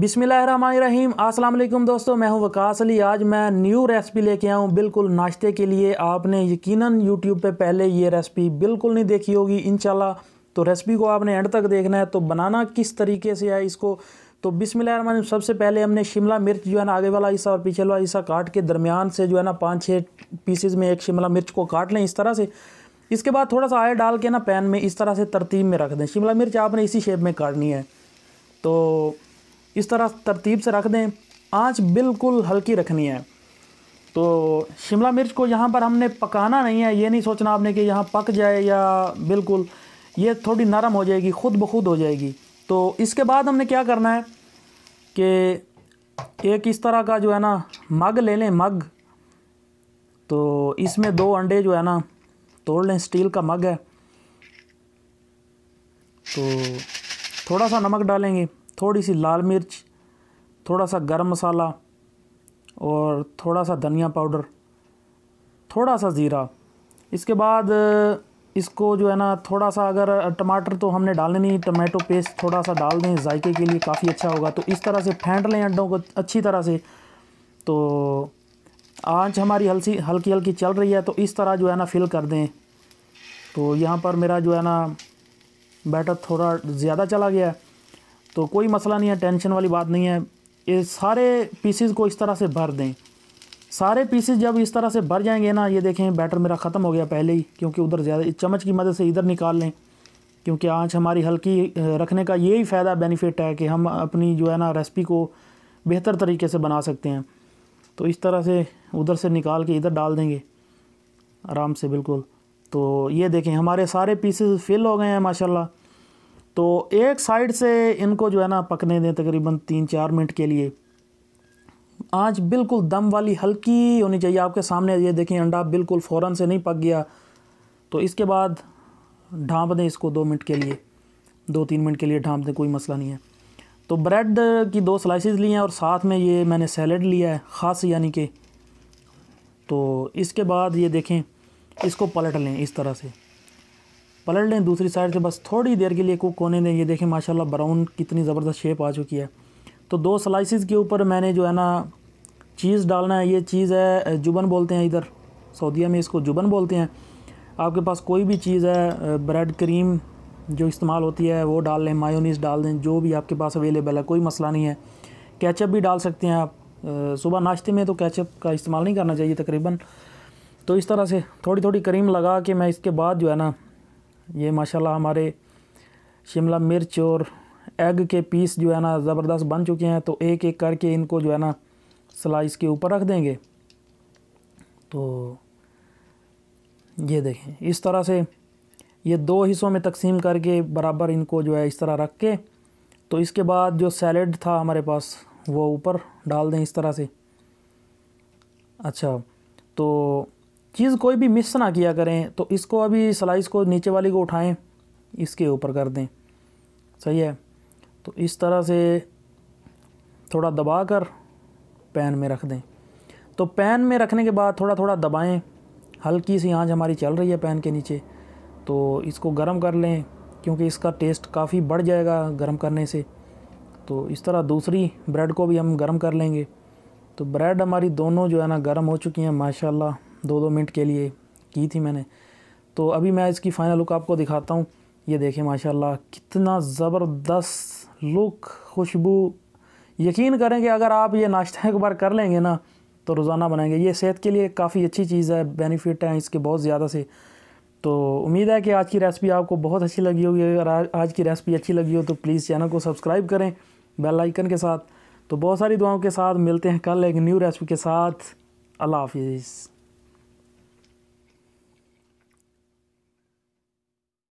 बिसमीम अस्सलाम दोस्तों मैं हूं वकास अली आज मैं न्यू रेसिपी लेके आया हूं बिल्कुल नाश्ते के लिए आपने यकीनन यूट्यूब पे पहले ये रेसिपी बिल्कुल नहीं देखी होगी इन तो रेसिपी को आपने एंड तक देखना है तो बनाना किस तरीके से है इसको तो बिसमीम सबसे पहले हमने शिमला मिर्च जो है ना आगे वाला हिस्सा और पीछे वाला हिस्सा काट के दरमियान से जो है ना पाँच छः पीसेज में एक शिमला मिर्च को काट लें इस तरह से इसके बाद थोड़ा सा आयल डाल के ना पैन में इस तरह से तरतीब में रख दें शिमला मिर्च आपने इसी शेप में काटनी है तो इस तरह तरतीब से रख दें आँच बिल्कुल हल्की रखनी है तो शिमला मिर्च को यहाँ पर हमने पकाना नहीं है ये नहीं सोचना आपने कि यहाँ पक जाए या बिल्कुल ये थोड़ी नरम हो जाएगी खुद ब खुद हो जाएगी तो इसके बाद हमने क्या करना है कि एक इस तरह का जो है ना मग ले लें मग तो इसमें दो अंडे जो है ना तोड़ लें स्टील का मग है तो थोड़ा सा नमक डालेंगे थोड़ी सी लाल मिर्च थोड़ा सा गरम मसाला और थोड़ा सा धनिया पाउडर थोड़ा सा ज़ीरा इसके बाद इसको जो है ना थोड़ा सा अगर टमाटर तो हमने डालने नहीं टमाटो पेस्ट थोड़ा सा डाल दें जायके के लिए काफ़ी अच्छा होगा तो इस तरह से फेंट लें अंडों को अच्छी तरह से तो आंच हमारी हल्सी हल्की हल्की चल रही है तो इस तरह जो है ना फिल कर दें तो यहाँ पर मेरा जो है ना बैटर थोड़ा ज़्यादा चला गया है तो कोई मसला नहीं है टेंशन वाली बात नहीं है ये सारे पीसीज को इस तरह से भर दें सारे पीसीज जब इस तरह से भर जाएंगे ना ये देखें बैटर मेरा ख़त्म हो गया पहले ही क्योंकि उधर ज़्यादा चम्मच की मदद से इधर निकाल लें क्योंकि आँच हमारी हल्की रखने का यही फ़ायदा बेनिफिट है कि हम अपनी जो है ना रेसिपी को बेहतर तरीके से बना सकते हैं तो इस तरह से उधर से निकाल के इधर डाल देंगे आराम से बिल्कुल तो ये देखें हमारे सारे पीसेस फिल हो गए हैं माशाल्लाह तो एक साइड से इनको जो है ना पकने दें तकरीबन तीन चार मिनट के लिए आँच बिल्कुल दम वाली हल्की होनी चाहिए आपके सामने ये देखें अंडा बिल्कुल फ़ौर से नहीं पक गया तो इसके बाद ढाँप दें इसको दो मिनट के लिए दो तीन मिनट के लिए ढाँप दें कोई मसला नहीं है तो ब्रेड की दो स्लाइसेस लिए हैं और साथ में ये मैंने सैलड लिया है ख़ास यानी कि तो इसके बाद ये देखें इसको पलट लें इस तरह से पलट लें दूसरी साइड से बस थोड़ी देर के लिए कुक होने दें ये देखें माशाला ब्राउन कितनी ज़बरदस्त शेप आ चुकी है तो दो स्लाइसिस के ऊपर मैंने जो है ना चीज़ डालना है ये चीज़ है जुबन बोलते हैं इधर सऊदिया में इसको जुबन बोलते हैं आपके पास कोई भी चीज़ है ब्रेड क्रीम जो इस्तेमाल होती है वो डाल लें मायोनीस डाल दें जो भी आपके पास अवेलेबल है कोई मसला नहीं है कैचअप भी डाल सकते हैं आप सुबह नाश्ते में तो कैचअप का इस्तेमाल नहीं करना चाहिए तकरीबन तो इस तरह से थोड़ी थोड़ी करीम लगा के मैं इसके बाद जो है ना ये माशाल्लाह हमारे शिमला मिर्च और एग के पीस जो है ना ज़बरदस्त बन चुके हैं तो एक एक करके इनको जो है ना स्लाइस के ऊपर रख देंगे तो ये देखें इस तरह से ये दो हिस्सों में तकसीम करके बराबर इनको जो है इस तरह रख के तो इसके बाद जो सैलड था हमारे पास वो ऊपर डाल दें इस तरह से अच्छा तो चीज़ कोई भी मिस ना किया करें तो इसको अभी स्लाइस को नीचे वाली को उठाएं इसके ऊपर कर दें सही है तो इस तरह से थोड़ा दबा कर पैन में रख दें तो पैन में रखने के बाद थोड़ा थोड़ा दबाएं हल्की सी आंच हमारी चल रही है पैन के नीचे तो इसको गर्म कर लें क्योंकि इसका टेस्ट काफ़ी बढ़ जाएगा गर्म करने से तो इस तरह दूसरी ब्रेड को भी हम गर्म कर लेंगे तो ब्रेड हमारी दोनों जो है ना गर्म हो चुकी हैं माशाल्लाह दो दो मिनट के लिए की थी मैंने तो अभी मैं इसकी फ़ाइनल लुक आपको दिखाता हूँ ये देखें माशाल्लाह कितना ज़बरदस्त लुक खुशबू यकीन करें कि अगर आप ये नाश्ता एक बार कर लेंगे ना तो रोज़ाना बनाएंगे ये सेहत के लिए काफ़ी अच्छी चीज़ है बेनिफिट हैं इसके बहुत ज़्यादा से तो उम्मीद है कि आज की रेसिपी आपको बहुत अच्छी लगी होगी अगर आज की रेसिपी अच्छी लगी हो तो प्लीज़ चैनल को सब्सक्राइब करें बेल आइकन के साथ तो बहुत सारी दुआओं के साथ मिलते हैं कल एक न्यू रेसिपी के साथ अल्लाह हाफिज़